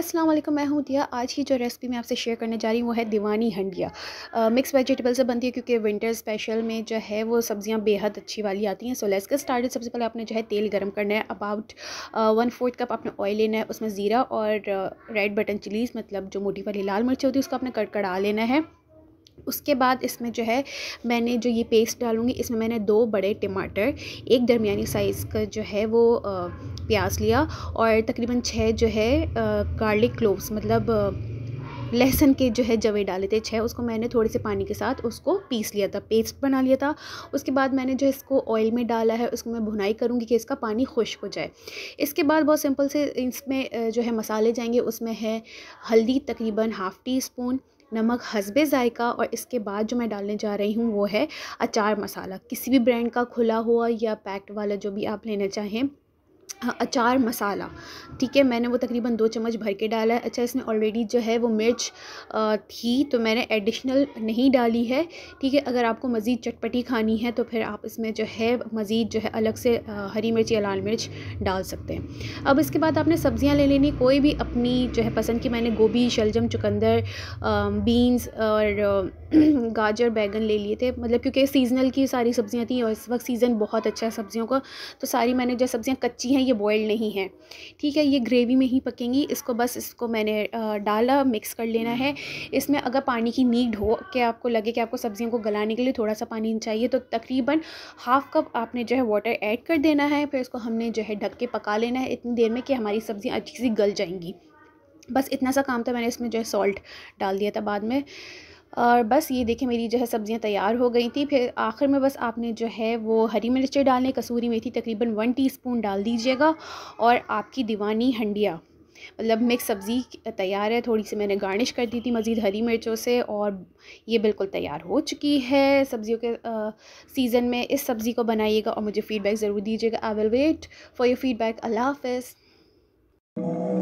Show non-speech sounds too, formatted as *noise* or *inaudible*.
अस्सलाम वालेकुम मैं हूँ दिया आज की जो रेसिपी मैं आपसे शेयर करने जा रही हूँ वो है दीवानी हंडिया मिक्स वेजिटेबल से बनती है क्योंकि विंटर स्पेशल में जो है वो सब्ज़ियाँ बेहद अच्छी वाली आती हैं सो लेट्स गेट स्टार्टेड सबसे पहले आपने जो है तेल गर्म करना है अबाउट वन फोर्थ कप आपने ऑयल लेना है उसमें ज़ीरा और रेड बटन चिलीज़ मतलब जो मोटी वाली लाल मिर्च होती है उसको आपने कड़ा लेना है उसके बाद इसमें जो है मैंने जो ये पेस्ट डालूँगी इसमें मैंने दो बड़े टमाटर एक दरमियानी साइज़ का जो है वो प्याज लिया और तकरीबन छः जो है गार्लिक क्लोव्स मतलब लहसुन के जो है जवे डाले थे छः उसको मैंने थोड़े से पानी के साथ उसको पीस लिया था पेस्ट बना लिया था उसके बाद मैंने जो है इसको ऑयल में डाला है उसको मैं भुनाई करूँगी कि इसका पानी खुश्क हो जाए इसके बाद बहुत सिंपल से इसमें जो है मसाले जाएंगे उसमें है हल्दी तकरीबन हाफ़ टी स्पून नमक हसबे ज़ायका और इसके बाद जो मैं डालने जा रही हूँ वो है अचार मसाला किसी भी ब्रांड का खुला हुआ या पैक्ड वाला जो भी आप लेना चाहें हाँ, अचार मसाला ठीक है मैंने वो तकरीबन दो चम्मच भर के डाला है अच्छा इसमें ऑलरेडी जो है वो मिर्च थी तो मैंने एडिशनल नहीं डाली है ठीक है अगर आपको मज़ीद चटपटी खानी है तो फिर आप इसमें जो है मज़ीद जो है अलग से हरी मिर्च या लाल मिर्च डाल सकते हैं अब इसके बाद आपने सब्ज़ियाँ ले लेनी कोई भी अपनी जो है पसंद की मैंने गोभी शलजम चुकंदर बीन्स और *clears throat* गाजर बैगन ले लिए थे मतलब क्योंकि सीज़नल की सारी सब्ज़ियाँ थी और इस वक्त सीज़न बहुत अच्छा है सब्ज़ियों का तो सारी मैंने जो सब्ज़ियाँ कच्ची हैं ये बॉयल नहीं है ठीक है ये ग्रेवी में ही पकेंगी इसको बस इसको मैंने डाला मिक्स कर लेना है इसमें अगर पानी की नीड हो कि आपको लगे कि आपको सब्ज़ियों को गलाने के लिए थोड़ा सा पानी चाहिए तो तकरीबन हाफ़ कप आपने जो है वाटर ऐड कर देना है फिर इसको हमने जो है ढक के पका लेना है इतनी देर में कि हमारी सब्ज़ियाँ अच्छी सी गल जाएंगी बस इतना सा काम था मैंने इसमें जो है सॉल्ट डाल दिया था बाद में और बस ये देखें मेरी जो है सब्ज़ियाँ तैयार हो गई थी फिर आखिर में बस आपने जो है वो हरी मिर्चें डालने कसूरी मेथी तकरीबन वन टीस्पून डाल दीजिएगा और आपकी दीवानी हंडिया मतलब मिक्स सब्ज़ी तैयार है थोड़ी सी मैंने गार्निश कर दी थी मज़ीद हरी मिर्चों से और ये बिल्कुल तैयार हो चुकी है सब्ज़ियों के सीज़न में इस सब्ज़ी को बनाइएगा और मुझे फ़ीडबैक ज़रूर दीजिएगा I will wait for your feedback अल्लाह हाफ